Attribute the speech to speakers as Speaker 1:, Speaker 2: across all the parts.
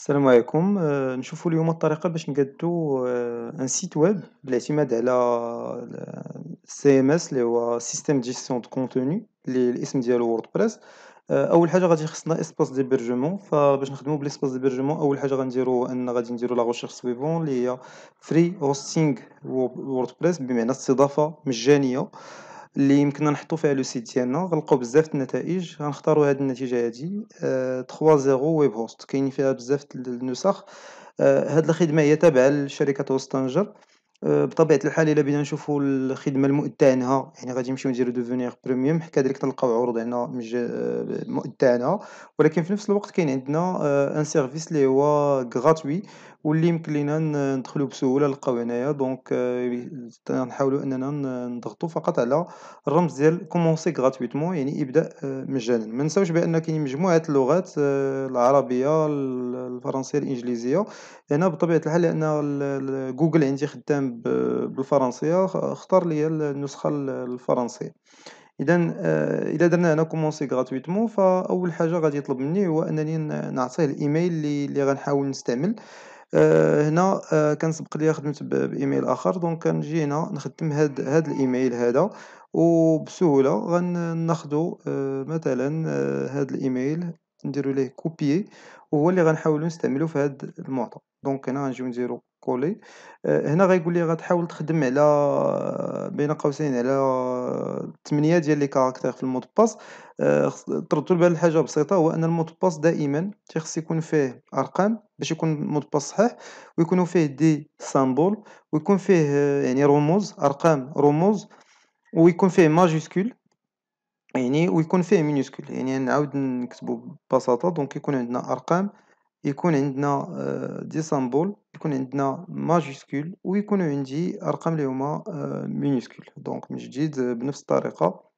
Speaker 1: السلام عليكم آه، نشوفو اليوم الطريقة باش نقدو ان آه، سيت ويب بالاعتماد على سي ام اس اللي هو سيستيم جيستيون دو كونتوني اللي الاسم ديالو ووردبريس آه، اول حاجه غادي خصنا اسباس ديبرجمون فباش نخدمو بالاسباس ديبرجمون اول حاجه غنديرو ان غادي نديرو لا غوشيرش سويفون اللي هي فري هوستينغ ووردبريس بمعنى استضافه مجانيه اللي يمكننا نحطو فيها لو سيت ديالنا غنلقاو بزاف د النتائج غنختارو هاد النتيجه هادي 3 آه، 0 ويب هوست كاينين فيها بزاف د النسخ آه، هاد الخدمه هي تابعه لشركه وستنجر آه، بطبيعه الحال الا بغينا نشوفوا الخدمه المؤتانة يعني غادي نمشيو نديرو دوفونيغ بريميوم ديك تلقاو عروض هنا مج... المؤد آه، ولكن في نفس الوقت كاين عندنا ان آه، سيرفيس اللي هو غراتوي واللي يمكن لينا ندخلو بسهوله نلقاو هنايا دونك نحاولوا اننا نضغطوا فقط على الرمز ديال كومونسي غراتويتمون يعني ابدا مجانا ما نساوش بان كاين مجموعه اللغات العربيه الفرنسيه الانجليزيه هنا بطبيعه الحال لان جوجل عندي خدام بالفرنسية اختار لي النسخة الفرنسية اذا آه، اذا درنا هنا كومونسي غراتويتمون فاول حاجه غادي يطلب مني هو انني نعطيه الايميل اللي اللي غنحاول نستعمل آه، هنا آه، كان سبق لي خدمت بايميل اخر دونك كنجي هنا نخدم هاد هاد الايميل هذا وبسهوله غناخذو مثلا هاد الايميل نديرو ليه كوبيي وهو اللي غنحاولو نستعملو في هاد المعطى دونك هنا غنجيو نديرو كولي آه، هنا غيقول لي غتحاول تخدم على بين قوسين على 8 ديال لي كاركتر في المود باس تردوا آه، البال حاجه بسيطه هو ان المود باس دائما تيخص يكون فيه ارقام باش يكون المود باس صحيح ويكونوا فيه دي سامبول ويكون فيه آه، يعني رموز ارقام رموز ويكون فيه ماجيسكول يعني ويكون فيه مينيسكول يعني نعاود نكتبو ببساطه دونك يكون عندنا ارقام يكون عندنا آه، دي سامبول يكون عندنا ماجيسكول ويكون عندي ارقام اللي هما آه، مينيسكول دونك من جديد آه، بنفس الطريقه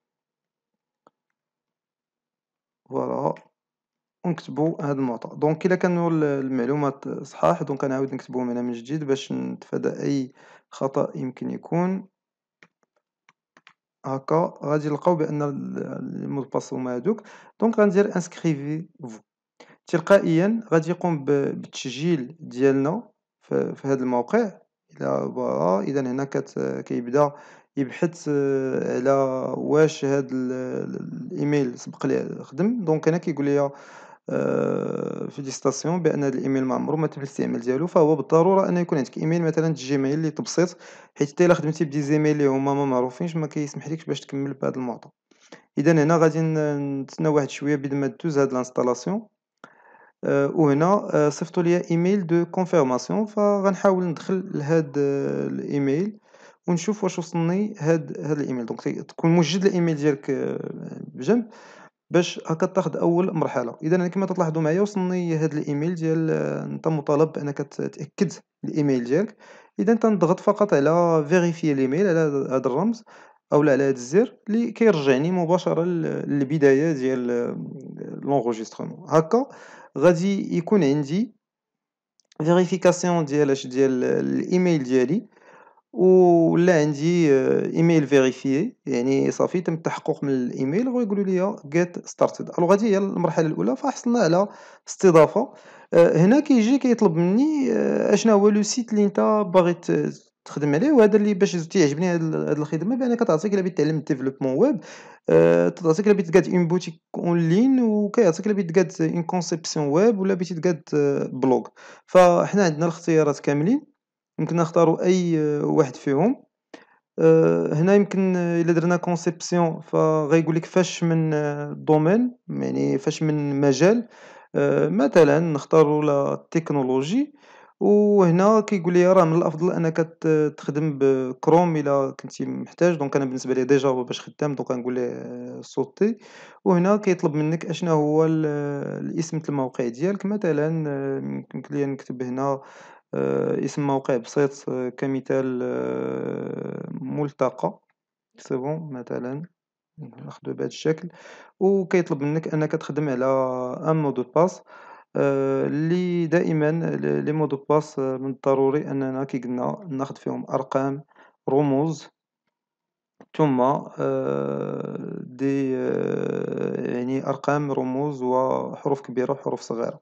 Speaker 1: فوالا ونكتبوا هاد المعطى دونك الا كانوا المعلومات صحاح دونك نعاود نكتبوهم هنا من جديد باش نتفادى اي خطا يمكن يكون هكا غادي نلقاو بان هما هادوك دونك غندير انسكريفي فو تلقائيا غادي يقوم بالتسجيل ديالنا في هذا الموقع الى اذا هنا كيبدا يبحث آه، على واش هذا الايميل سبق لي خدم دونك هنا كيقول لي ديستاسيون آه، بان هذا الايميل ما عمره ما تم الاستعمال ديالو فهو بالضروره انه يكون عندك ايميل مثلا جيميل اللي تبسيط حيت الا خدمتي بدي زيميل اللي هما ما معروفينش ما لكش باش تكمل بهذا المعطى اذا هنا غادي نتسنى واحد شويه بيد ما دوز هاد لانستالاسيون آه، وهنا آه، صيفطوا لي ايميل دو كونفيرماسيون فغنحاول ندخل لهاد آه، الايميل ونشوف واش وصلني هاد هاد الايميل دونك تكون موجد الايميل ديالك بجنب باش هكا تاخذ اول مرحله اذا كما تلاحظوا معايا وصلني هاد الايميل ديال انت مطالب انك تاكد الايميل ديالك اذا تنضغط فقط على فيريفي الايميل على هاد الرمز او لا على هاد الزر اللي كيرجعني مباشره للبدايه ديال لونغوجيسترمون هكا غادي يكون عندي فيريفيكاسيون ديال اش ديال الايميل ديالي ولا عندي آه، ايميل فيريفي يعني صافي تم التحقق من الايميل ويقولوا لي جيت ستارتد الو غادي هي المرحله الاولى فحصلنا على استضافه آه، هنا كيجي كيطلب مني آه، اشنا هو لو سيت اللي انت باغي تخدم عليه وهذا اللي باش تيعجبني هاد الخدمه بان كتعطيك الا بغيتي تعلم ديفلوبمون ويب تعطيك الا بغيتي تقاد اون بوتيك اون لين وكيعطيك الا بغيتي تقاد اون كونسيبسيون ويب ولا بغيتي تقاد بلوغ آه، فحنا عندنا الاختيارات كاملين يمكن نختاروا اي آه، واحد فيهم آه، هنا يمكن الا درنا كونسيبسيون فغيقول لك فاش من دومين يعني فاش من مجال مثلا نختاروا لا تكنولوجي وهنا كيقول لي راه من الافضل انك تخدم بكروم الا كنتي محتاج دونك انا بالنسبه لي ديجا هو باش خدام دونك غنقول له آه، صوتي وهنا كيطلب منك اشنا هو آه، الاسم ديال الموقع ديالك مثلا آه، يمكن لي نكتب هنا اسم موقع بسيط كمثال ملتقى سي بون مثلا ناخدو بهاد الشكل وكيطلب منك انك تخدم على ان مو دو باس اللي آه، دائمًا لي مو دو باس آه، من الضروري أننا كي قلنا ناخد فيهم أرقام رموز ثم آه، دي يعني أرقام رموز وحروف كبيرة وحروف صغيرة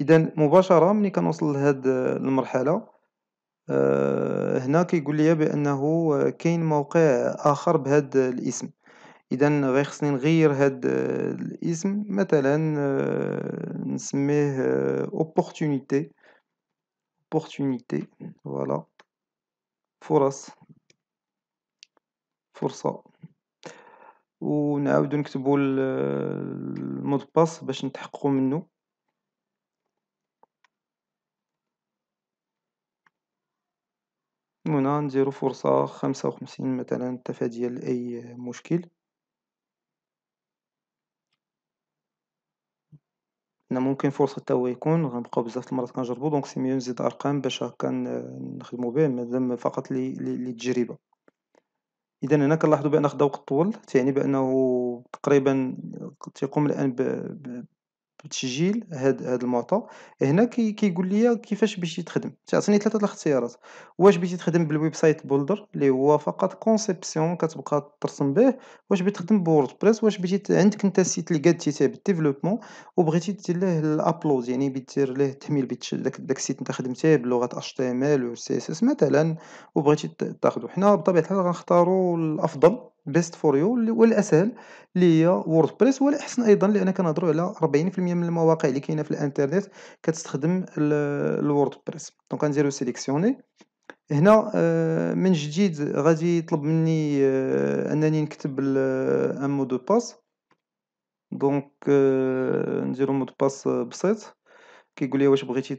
Speaker 1: اذا مباشرة ملي كنوصل لهاد المرحلة هنا كيقوليا بأنه كاين موقع آخر بهاد الاسم. إذن غيخصني نغير هاد آه، الاسم مثلا آه، نسميه اوبورتونيتي آه، اوبورتونيتي فوالا فرص فرصة ونعاودو نكتبو المود باس باش نتحققو منو هنا نديرو فرصة خمسة وخمسين مثلا تفاديا لأي مشكل انا ممكن فرصة هو يكون غنبقاو بزاف د المرات كنجربو دونك سي ميو نزيد ارقام باش هكا نخدمو بيه مادام فقط للتجربة اذا هنا كنلاحظو بان خدا وقت طول تعني بانه تقريبا تيقوم الان ب تسجيل هاد هاد المعطى هنا كيقول لي كيفاش باش تخدم تعطيني ثلاثه الاختيارات واش بغيتي تخدم بالويب سايت بولدر اللي هو فقط كونسيبسيون كتبقى ترسم به واش بغيتي تخدم بورد بريس واش بغيتي عندك انت السيت اللي قادتي تاه بالديفلوبمون وبغيتي دير ليه الابلود يعني دير ليه التحميل داك داك السيت انت خدمتيه بلغه اتش تي ام ال وسي اس اس مثلا وبغيتي تاخذو حنا بطبيعه الحال غنختاروا الافضل بيست فور يو والاسهل اللي هي وورد بريس والاحسن ايضا لان كنهضروا على 40% من المواقع اللي كاينه في الانترنت كتستخدم الوورد بريس دونك غنديرو سيليكسيوني هنا آه، من جديد غادي يطلب مني آه، انني نكتب ان مو دو باس دونك آه، نديرو مود باس بسيط كيقول لي واش بغيتي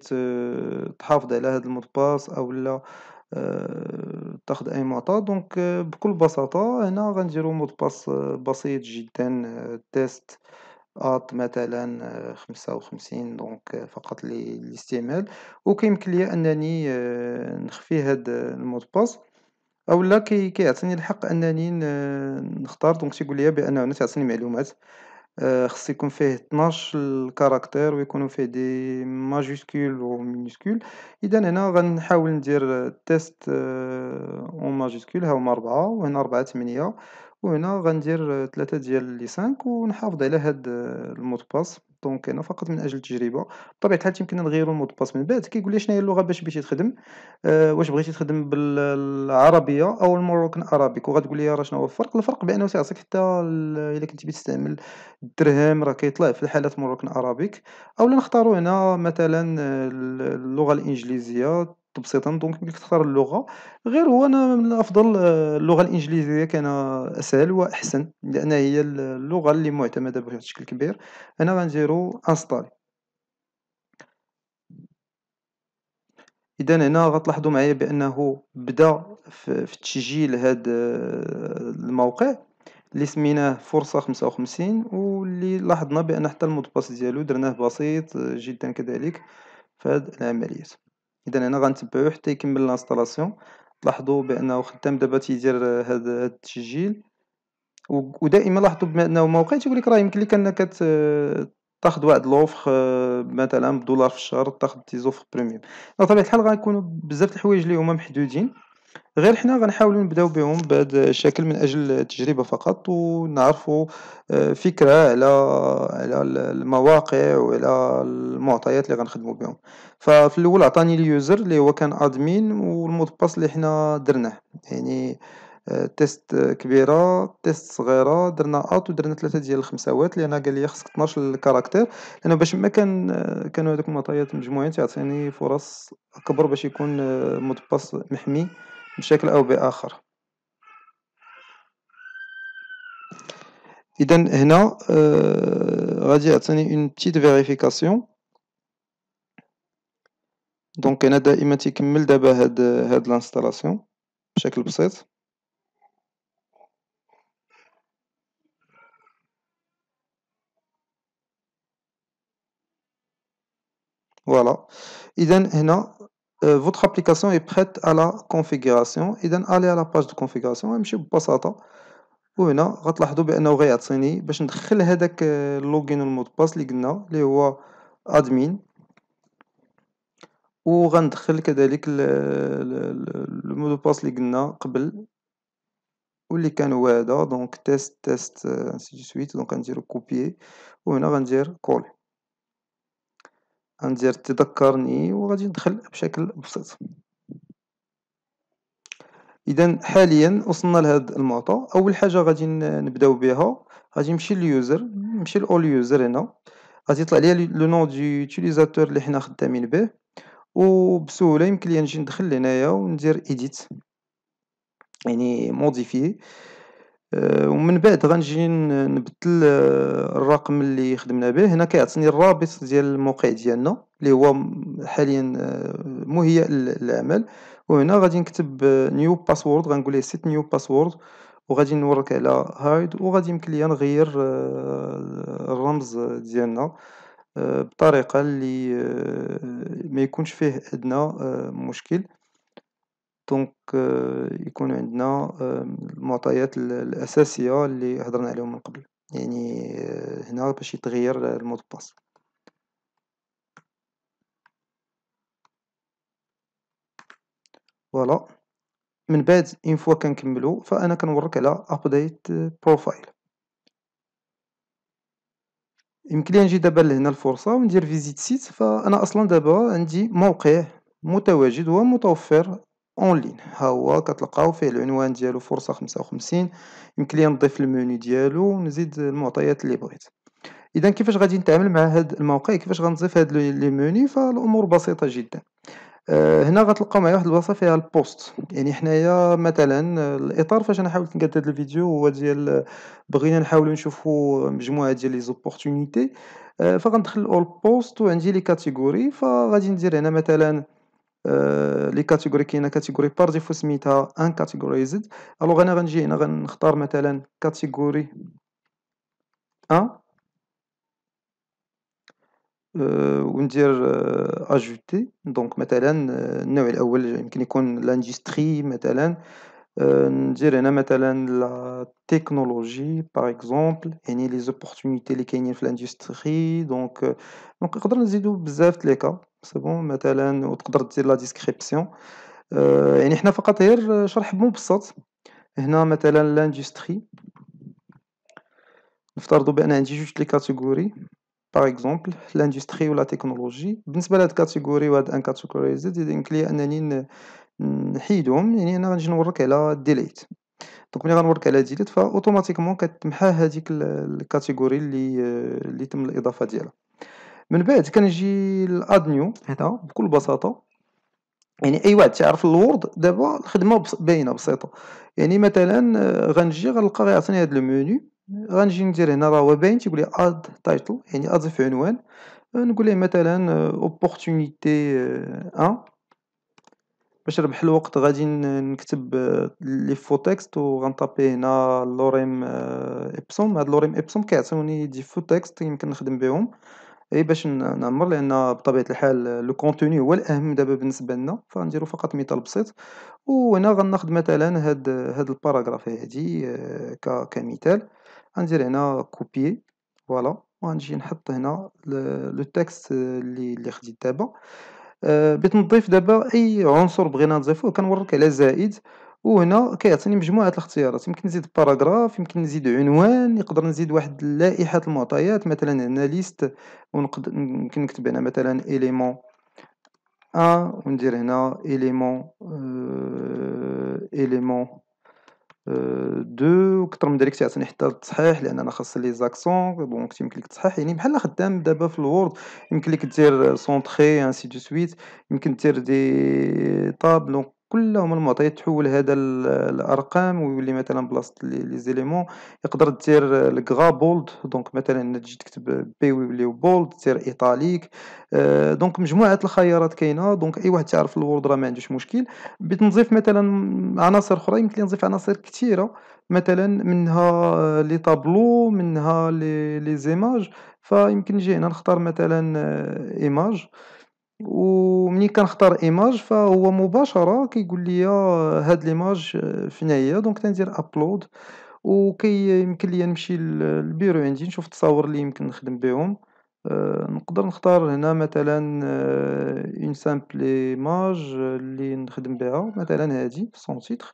Speaker 1: تحافظ على هذا المود باس او لا آه، تاخد اي معطى دونك آه، بكل بساطة هنا غنديرو مود باس آه، بسيط جدا تيست ات مثلا خمسة وخمسين دونك فقط للاستعمال وكيمكن ليا انني نخفي هاد المود باس اولا كيعطيني الحق انني نختار دونك تيقول ليا بانه هنا تيعطيني معلومات خص يكون فيه طناش كاركتير ويكونو فيه دي ماجيسكول ومينيسكول اذا هنا غنحاول ندير تيست اون ماجيسكول هاهما هما ربعة وهنا ربعة تمنية وهنا غندير تلاتة ديال لي سانك ونحافظ على هاد المود باس دونك انا فقط من اجل التجربه بطبيعه الحال تيمكننا نغيروا المود باس من بعد كيقول لي شنو هي اللغه باش بغيتي تخدم أه واش بغيتي تخدم بالعربيه او المروكن ارابيك وغتقول لي راه شنو هو الفرق الفرق بانه تعطيك حتى الا كنتي بتستعمل الدرهم راه كيطلع في الحالات موروكن ارابيك اولا نختاروا هنا مثلا اللغه الانجليزيه تبسيطا دونك ملي كتختار اللغه غير هو انا من الافضل آه، اللغه الانجليزيه كان اسهل واحسن لان هي اللغه اللي معتمده بشكل كبير انا غنديرو انستال اذا هنا غتلاحظوا معايا بانه بدا في تسجيل هذا آه، الموقع اللي سميناه فرصه 55 واللي لاحظنا بان حتى المودباس ديالو درناه بسيط آه، جدا كذلك في هذه العمليات اذا هنا غنتبعو حتى يكمل لانستالاسيون لاحظوا بانه خدام دابا تيدير هذا التسجيل ودائما لاحظوا بما انه موقع تيقول لك راه يمكن لك انك تاخذ واحد لوفر آه، مثلا بدولار في الشهر تاخذ تي زوفر بريميوم بطبيعه الحال غنكونوا بزاف د الحوايج اللي هما محدودين غير حنا غنحاولو نبداو بيهم بهذا الشكل من اجل التجربة فقط ونعرفوا آه، فكرة على على المواقع وعلى المعطيات اللي غنخدمو بيهم ففي الاول عطاني اليوزر اللي هو كان ادمين باس اللي حنا درناه يعني تيست آه، كبيرة تيست صغيرة درنا ات ودرنا تلاتة ديال الخمساوات لان قالي خصك طناش كاركتير لانه باش ما كان آه، كانو هذوك المعطيات مجموعين تيعطيني فرص اكبر باش يكون باس محمي بشكل أو بآخر إذا هنا آه، غادي يعطيني اون بتيت فيريفيكاسيون دونك أنا دائما تيكمل دابا هاد هاد لانستالاسيون بشكل بسيط فوالا اذا هنا فوتر ابليكاسيون اي بريت على كونفيغوراسيون اذا الي على باج دو كونفيغوراسيون غنمشيو ببساطه وهنا غتلاحظوا بانه غيعطيني باش ندخل هذاك اللوغين والمود باس اللي قلنا اللي هو ادمين وغندخل كذلك المود باس اللي قلنا قبل واللي كان هو هذا دونك تيست تيست انسي دو سويت دونك غندير كوبيي وهنا غندير كول غندير تذكرني وغادي ندخل بشكل بسيط اذا حاليا وصلنا لهذا المعطى اول حاجه غادي نبداو بها غادي نمشي لليوزر نمشي لاول يوزر هنا غادي يطلع لي لو نون دي يوتيليزاتور اللي حنا خدامين به وبسهوله يمكن لي نجي ندخل لهنايا وندير ايديت يعني موديفي آه، ومن بعد غنجي نبدل آه، الرقم اللي خدمنا به هنا كيعطيني الرابط ديال الموقع ديالنا اللي هو حاليا آه، مهيأ للعمل وهنا غادي نكتب نيو باسورد غنقول ليه سيت نيو باسورد وغادي نورك على هايد وغادي يمكن ليا نغير الرمز ديالنا بطريقه اللي ما يكونش فيه ادنى مشكل دونك يكون عندنا المعطيات الأساسية اللي هضرنا عليهم من قبل يعني euh, هنا باش يتغير المود باس فوالا من بعد اون فوا كنكملو فانا كنورك على ابديت بروفايل euh, يمكن لي نجي دابا لهنا الفرصه وندير فيزيت سيت فانا اصلا دابا عندي موقع متواجد ومتوفر اونلاين ها هو كتلقاو فيه العنوان ديالو فرصه 55 يمكن لي نضيف المنيو ديالو ونزيد المعطيات اللي بغيت اذا كيفاش غادي نتعامل مع هذا الموقع كيفاش غنضيف هاد لي منيو فالامور بسيطه جدا هنا غتلقاو معايا واحد البلاصه فيها البوست يعني حنايا مثلا الاطار فاش انا حاولت نقاد هذا الفيديو هو ديال بغينا نحاولوا نشوفوا مجموعه ديال لي زوبورتونيتي فغندخل اول بوست وعندي لي كاتيجوري فغادي ندير هنا مثلا آه، لي كاتيغوري كاينه كاتيغوري بار ديفو سميتها ان كاتيجورايزد الوغ انا غنجي هنا غنختار مثلا كاتيغوري ان آه، وندير اجوتي آه، دونك مثلا النوع الاول يمكن يكون لاندستري مثلا ندير هنا مثلا لا تكنولوجي باغ اكزومبل يعني لي زوبورتونيتي اللي كاينين في لاندستري دونك دونك نقدر نزيدو بزاف تليكا سي بون مثلا وتقدر دير لا ديسكريبسيون آه، يعني حنا فقط غير شرح مبسط هنا مثلا لاندستري نفترضوا بان عندي جوج لي كاتيجوري باغ اكزومبل لاندستري ولا تكنولوجي بالنسبه لهاد كاتيجوري وهاد ان كاتيجوري زد يمكن لي انني نحيدهم يعني انا غنجي نورك على ديليت دونك ملي غنورك على ديليت فاوتوماتيكمون كتمحى هذيك الكاتيجوري اللي آه، اللي تم الاضافه ديالها من بعد كنجي لاد نيو هنا بكل بساطه يعني اي واحد تيعرف الوورد دابا الخدمه باينه بسيطه يعني مثلا آه، غنجي غنلقى غيعطيني هاد المنيو غنجي ندير هنا راه هو باين تيقول لي اد تايتل يعني اضيف عنوان آه، نقول ليه مثلا اوبورتونيتي آه، 1 باش نربح الوقت غادي نكتب لي فو و وغنطابي هنا لوريم ابسوم هاد لوريم ابسوم كيعطيوني دي فو تكست يمكن نخدم بهم اي باش نعمر لان بطبيعه الحال لو كونتوني هو الاهم دابا بالنسبه لنا فنديرو فقط مثال بسيط وهنا غناخد مثلا هاد هاد الباراغراف هادي كمثال غندير هنا كوبي فوالا وغنجي نحط هنا لو تكست اللي اللي خديت دابا آه، بغيت نضيف دابا اي عنصر بغينا نضيفوه كنورك على زائد وهنا كيعطيني مجموعه الاختيارات يمكن نزيد باراغراف يمكن نزيد عنوان نقدر نزيد واحد لائحه المعطيات مثلا هنا ليست ونقدر يمكن نكتب هنا مثلا اليمون ا وندير هنا اليمون اليمون آه، آه، دو وكثر من ذلك تيعطيني حتى التصحيح لان انا خاص لي زاكسون دونك يمكن لك تصحيح يعني بحال خدام دابا في الوورد يمكن لك دير سونتري انسي دو سويت يمكن دير دي طابلو كلهم المعطيات تحول هذا الارقام ويولي مثلا بلاصه لي زيليمون يقدر دير الكغا بولد دونك مثلا تجي تكتب بي ويولي بولد دير ايطاليك آه، دونك مجموعه الخيارات كاينه دونك اي واحد تعرف الوورد راه ما عندوش مشكل بتنظيف نضيف مثلا عناصر اخرى يمكن نضيف عناصر كثيره مثلا منها آه، لي طابلو منها لي لي زيماج فيمكن نجي هنا نختار مثلا آه، ايماج ومني كنختار ايماج فهو مباشره كيقول لي هاد ليماج هي دونك تندير ابلود وكيمكن ليا نمشي للبيرو عندي نشوف التصاور اللي يمكن نخدم بهم آه، نقدر نختار هنا مثلا اون سامبل ايماج اللي نخدم بها مثلا هادي سون تيتر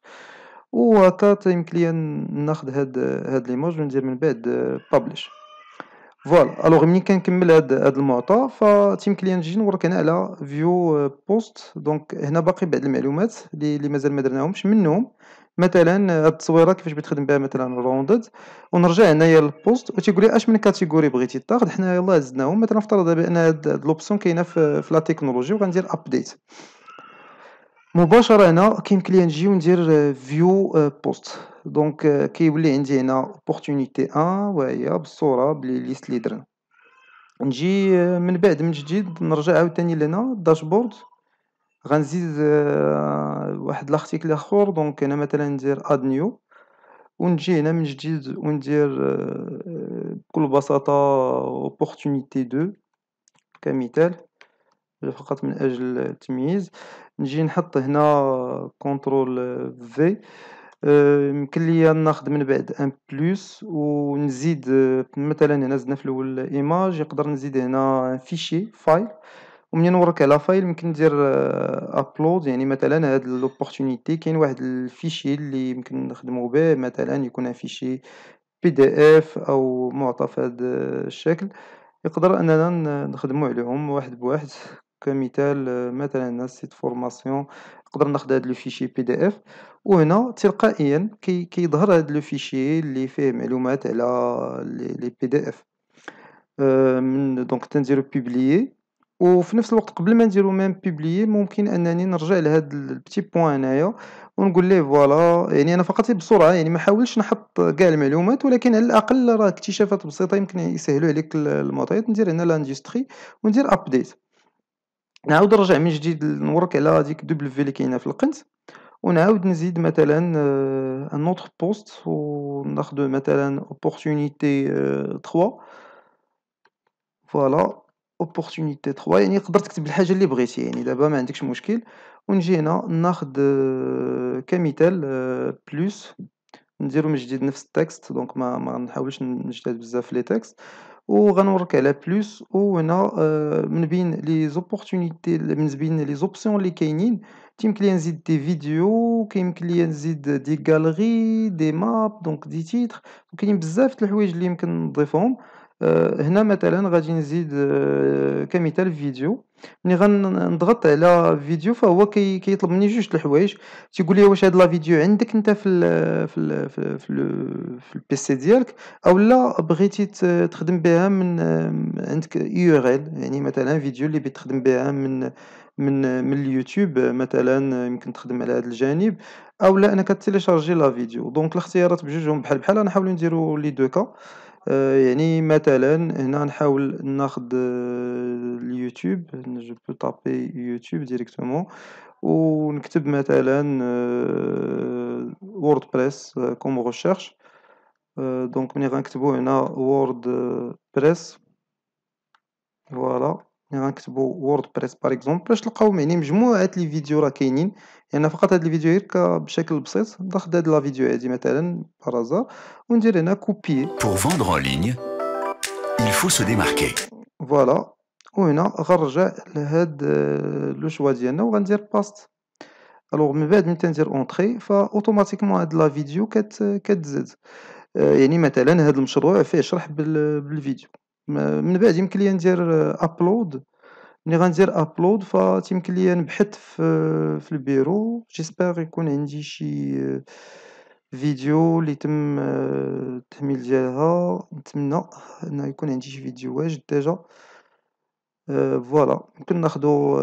Speaker 1: وهكا تيمكن ليا ناخد هاد هاد ليماج وندير من بعد بابليش فوالا الوغ ملي كنكمل هاد هاد المعطى فتيمكن كليان نجي نورك هنا على فيو بوست دونك هنا باقي بعض المعلومات اللي مازال ما درناهمش منهم مثلا هاد التصويره كيفاش بتخدم بها مثلا روندد ونرجع هنايا للبوست وتيقول لي اش من كاتيجوري بغيتي تاخد حنا يلاه زدناهم مثلا نفترض بان هاد لوبسيون كاينه في لا تكنولوجي وغندير ابديت مباشره هنا كيمكن لي نجي وندير فيو بوست دونك كيولي عندي هنا اوبورتونيتي 1 وهي بالصوره بلي ليست لي درنا نجي من بعد من جديد نرجع عاوتاني لهنا الداشبورد غنزيد واحد لاختيكل اخر دونك هنا مثلا ندير اد نيو ونجي هنا من جديد وندير بكل بساطه اوبورتونيتي 2 كمثال فقط من اجل التمييز نجي نحط هنا كنترول في آه، يمكن لي ناخد من بعد ان بلوس ونزيد مثلا هنا زدنا في الاول ايماج يقدر نزيد هنا فيشي فايل ومنين نورك على فايل يمكن ندير ابلود آه، يعني مثلا هاد لوبورتونيتي كاين واحد الفيشي اللي يمكن نخدمو به مثلا يكون فيشي بي دي اف او معطى في هذا الشكل يقدر اننا نخدمو عليهم واحد بواحد كمثال آه، مثلا سيت فورماسيون نقدر ناخذ هذا لو فيشي بي دي اف وهنا تلقائيا كي كيظهر هذا لو فيشي اللي فيه معلومات على لي بي دي اف من دونك تنديرو بوبليي وفي نفس الوقت قبل ما نديرو ميم بوبليي ممكن انني نرجع لهاد البتي بوين هنايا ونقول ليه فوالا يعني انا فقط بسرعه يعني ما حاولش نحط كاع المعلومات ولكن على الاقل راه اكتشافات بسيطه يمكن يسهلوا عليك المعطيات ندير هنا لاندستري وندير ابديت نعاود نرجع من جديد نورك على هذيك دوبل في اللي كاينه في القنت ونعاود نزيد مثلا ان اوتر بوست وناخذ مثلا اوبورتونيتي 3 فوالا اوبورتونيتي 3 يعني تقدر تكتب الحاجه اللي بغيتي يعني دابا ما عندكش مشكل ونجي هنا ناخد آه، كمثال بلوس آه، نديرو من جديد نفس التكست دونك ما, ما نحاولش نجتهد بزاف في لي تكست Ou regarder qu'elle plus, ou on a euh, les opportunités, les options, les canines. Qu'il y ait des vidéos, qu'il y ait des galeries, des maps, donc des titres, qu'il y ait besoin de jouer, je l'imcan de آه، هنا مثلا غادي نزيد آه، كمثال فيديو ملي غنضغط على فيديو فهو كيطلب مني جوج الحوايج تيقول لي واش هاد لا فيديو عندك انت في الـ في الـ في, الـ في, البي سي ديالك او لا بغيتي تخدم بها من آه، عندك يو ار ال يعني مثلا فيديو اللي بغيتي تخدم بها من من من اليوتيوب مثلا يمكن تخدم على هذا الجانب او لا انك تيليشارجي لا فيديو دونك الاختيارات بجوجهم بحال بحال نحاولوا نديروا لي دو كا Euh, يعني مثلا هنا نحاول ناخد آه، اليوتيوب جو بو تابي يوتيوب ديريكتومون ونكتب مثلا وورد بريس كوم غوشيرش دونك ملي غنكتبو هنا وورد بريس فوالا ملي يعني غنكتبو وورد بريس باغ اكزومبل باش تلقاو يعني مجموعة لي فيديو راه كاينين يعني فقط هاد الفيديو غير بشكل بسيط ناخد هاد لا فيديو هادي مثلا بارازار وندير هنا كوبي Pour vendre en ligne, il faut se démarquer. فوالا وهنا غنرجع لهاد لو شوا ديالنا وغندير باست الوغ من بعد من تندير اونتري اوتوماتيكمون هاد لا فيديو كتزاد آه، يعني مثلا هاد المشروع فيه شرح بالفيديو من بعد يمكن ليا ندير ابلود ملي غندير ابلود فتيمكن ليا نبحث في في البيرو جيسبر يكون عندي شي فيديو اللي تم التحميل ديالها نتمنى انه يكون عندي شي فيديو واجد ديجا فوالا يمكن ناخدو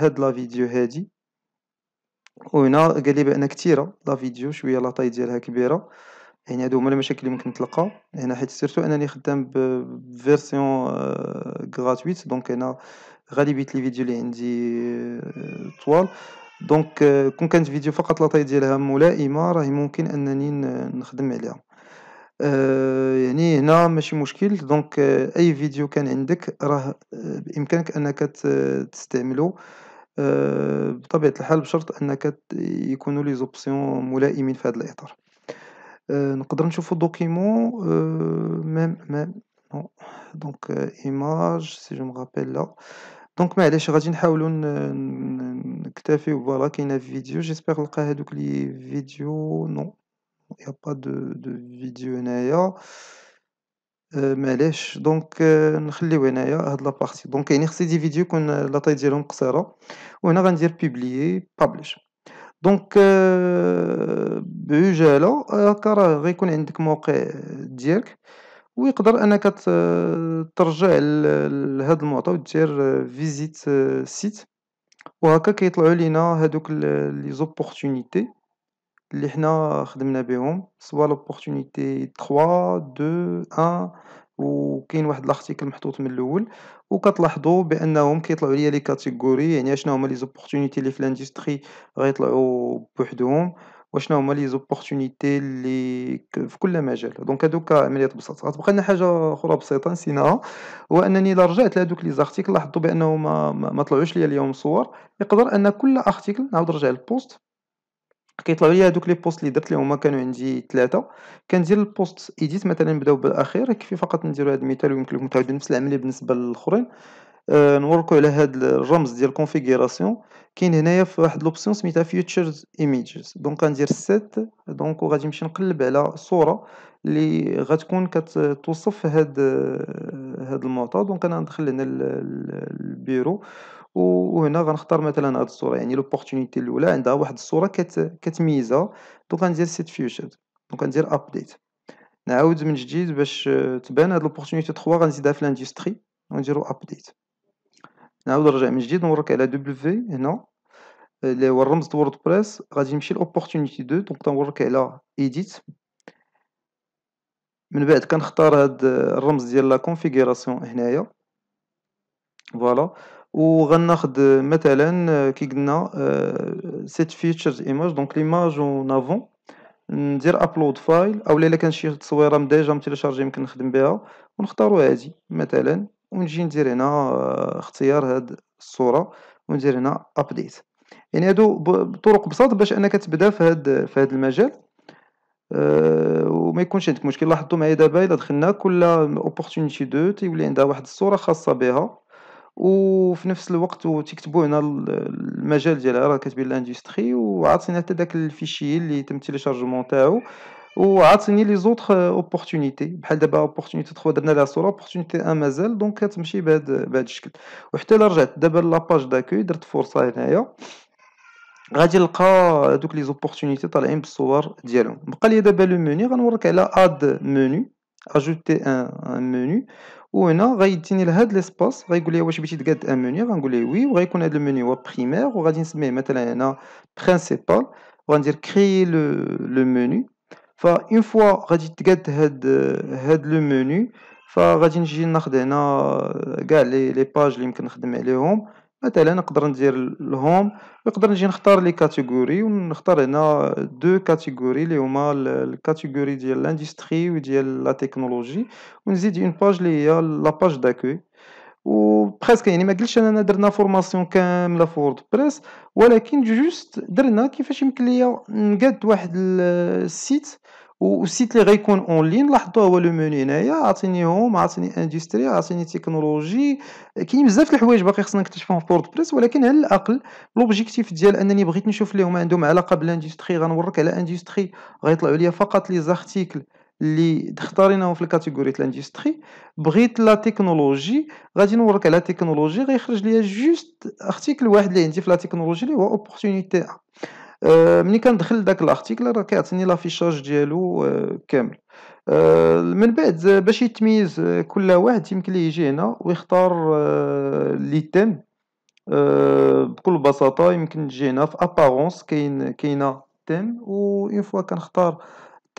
Speaker 1: هاد لا فيديو هادي وهنا قال لي بان كثيره لا فيديو شويه لا طاي ديالها كبيره يعني هادو هما المشاكل اللي ممكن تلقى هنا حيت سيرتو انني خدام بفيرسيون غراتويت دونك انا غالبيه لي فيديو اللي عندي آه، طوال دونك آه، كون كانت فيديو فقط لا طاي ديالها ملائمه راهي ممكن انني نخدم عليها آه، يعني هنا ماشي مشكل دونك اي فيديو كان عندك راه بامكانك انك تستعمله بطبيعه الحال بشرط انك يكونوا لي زوبسيون ملائمين في هذا الاطار e on peut voir le document même, non donc euh, image si je me rappelle là donc mais allez je vais essayer de nous contenter voilà qu'il y a une vidéo j'espère trouver ceux qui vidéo non il y a pas de de vidéo là mais allez donc on laisse là cette partie donc il y a besoin de vidéo dont la taille est courte et là je vais publier publish دونك euh, بعجاله هكا راه غيكون عندك موقع ديالك ويقدر انك ترجع لهذا المعطى ودير فيزيت سيت وهكا كيطلعوا لينا هذوك لي زوبورتونيتي اللي حنا خدمنا بهم سوا لوبورتونيتي 3 2 1 وكاين واحد لاختيكل محطوط من الاول وكتلاحظوا بانهم كيطلعوا ليا لي كاتيجوري يعني شنو هما لي زوبورتونيتي اللي في لاندستري غيطلعوا بوحدهم وشنو هما لي زوبورتونيتي اللي في كل مجال دونك هادوك عمليات بسيطه غتبقى لنا حاجه اخرى بسيطه نسيناها هو انني الا رجعت لهذوك لي زارتيكل لاحظتوا بانه ما, ما طلعوش ليا اليوم صور يقدر ان كل ارتيكل نعاود نرجع للبوست كيطلعوا لي هذوك لي بوست اللي درت لهم كانوا عندي ثلاثه كندير البوست ايديت مثلا نبداو بالاخير كيفي فقط نديروا هذا المثال ويمكن لكم تعاودوا نفس العمليه بالنسبه للاخرين أه نوركو على هذا الرمز ديال كونفيغوراسيون كاين هنايا في واحد لوبسيون سميتها فيوتشرز ايميجز دونك غندير سيت دونك وغادي نمشي نقلب على صوره اللي غتكون كتوصف هاد آه، هاد المعطى دونك انا ندخل هنا البيرو وهنا غنختار مثلا هاد الصوره يعني لوبورتونيتي الاولى عندها واحد الصوره كت... كتميزها دونك غندير سيت فيوشر دونك غندير ابديت نعاود من جديد باش آه، تبان هاد لوبورتونيتي 3 غنزيدها في لاندستري ونديرو ابديت نعاود نرجع من جديد نورك على دبليو في هنا آه، اللي هو الرمز وورد بريس غادي نمشي لاوبورتونيتي 2 دونك تنورك على ايديت من بعد كنختار هاد آه، الرمز ديال لا كونفيغوراسيون هنايا فوالا وغناخد مثلا آه، كي قلنا سيت فيتشرز ايماج دونك ليماج اون افون ندير ابلود فايل اولا الا كان شي تصويره ديجا متيليشارجي يمكن نخدم بها ونختارو هادي مثلا ونجي ندير هنا آه، اختيار هاد الصوره وندير هنا ابديت يعني هادو طرق بساط باش انك تبدا في هاد في هاد المجال آه، وما يكونش عندك مشكل لاحظتوا معايا دابا الا دخلنا كل اوبورتونيتي دو تيولي عندها واحد الصوره خاصه بها وفي نفس الوقت وتيكتبوا هنا المجال ديالها راه كاتبين لاندستري وعاطينا حتى داك الفيشي اللي تم تيليشارجمون تاعو وعاطيني لي زوطخ اوبورتونيتي بحال دابا اوبورتونيتي 3 درنا لها صوره اوبورتونيتي ان مازال دونك كتمشي بهذا بهذا الشكل وحتى الا رجعت دابا لاباج داكوي درت فرصه هنايا غادي نلقى دوك لي زوبورتونيتي طالعين بالصور ديالهم بقى لي دابا لو موني غنورك على اد موني اجوتي ان موني وهنا غيديني لهاد ليسباس غيقول لي واش بغيتي تقاد امونيو غنقول ليه وي وغيكون هاد المنيو هو بريمير وغادي نسميه مثلا هنا برينسيبال وغندير كريي لو فا اون فوا غادي تقاد هاد هاد لو منيو فغادي نجي ناخد هنا كاع لي باج اللي يمكن نخدم عليهم مثلا نقدر ندير الهوم نقدر نجي نختار لي كاتيجوري ونختار هنا دو كاتيجوري اللي هما الكاتيجوري ديال لاندستري وديال لا تكنولوجي ونزيد اون باج اللي هي لا باج داكو و بريسك يعني ما قلتش اننا درنا فورماسيون كامله في وورد بريس ولكن جوست درنا كيفاش يمكن ليا نقاد واحد السيت والسيت اللي غيكون اون لين لاحظوا هو لو موني هنايا عاطينيهم هوم عاطيني اندستري عاطيني تكنولوجي كاين بزاف الحوايج باقي خصنا نكتشفهم في بريس ولكن على الاقل لوبجيكتيف ديال انني بغيت نشوف اللي هما عندهم علاقه بالاندستري غنورك على اندستري غيطلعوا ليا فقط لي زارتيكل اللي اختاريناهم في الكاتيجوري ديال الاندستري بغيت لا تكنولوجي غادي نورك على تكنولوجي غيخرج ليا جوست ارتيكل واحد اللي عندي في لا تكنولوجي اللي هو اوبورتونيتي آه، ملي كندخل لذاك الارتيكل راه كيعطيني لافيشاج ديالو آه، كامل آه، من بعد باش يتميز كل واحد يمكن ليه يجي هنا ويختار لي تيم بكل بساطه يمكن تجي هنا في ابارونس كاين كاينه تيم و اون فوا كنختار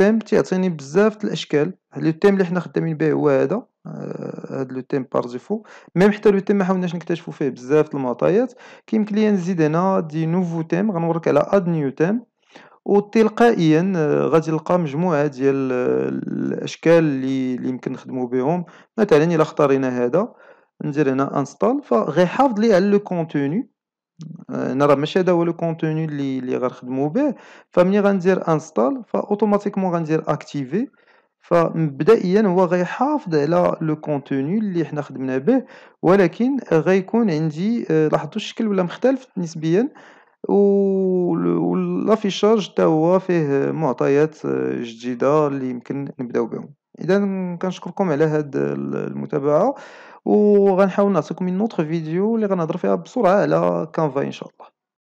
Speaker 1: التيم تيعطيني بزاف د الاشكال لو تيم اللي حنا خدامين به هو هذا آه، هاد لو تيم بار ديفو ميم حتى لو تيم ما حاولناش نكتشفوا فيه بزاف د المعطيات كيمكن ليا نزيد هنا دي نوفو تيم غنورك على اد نيو تيم وتلقائيا آه، غادي نلقى مجموعه ديال آه، الاشكال اللي يمكن نخدموا بهم مثلا الا اختارينا هذا ندير هنا انستال فغيحافظ لي على لو كونتوني انا راه ماشي هذا هو لو كونتوني اللي اللي غنخدمو به فملي غندير انستال فاوتوماتيكمون غندير اكتيفي فمبدئيا هو غيحافظ على لو كونتوني اللي حنا خدمنا به ولكن غيكون عندي أه، لاحظتوا الشكل ولا مختلف نسبيا لافيشاج حتى هو فيه معطيات أه، جديده اللي يمكن نبداو بهم اذا كنشكركم على هاد المتابعه وغنحاول نعطيكم اون فيديو اللي غنهضر فيها بسرعة على كانفا ان شاء الله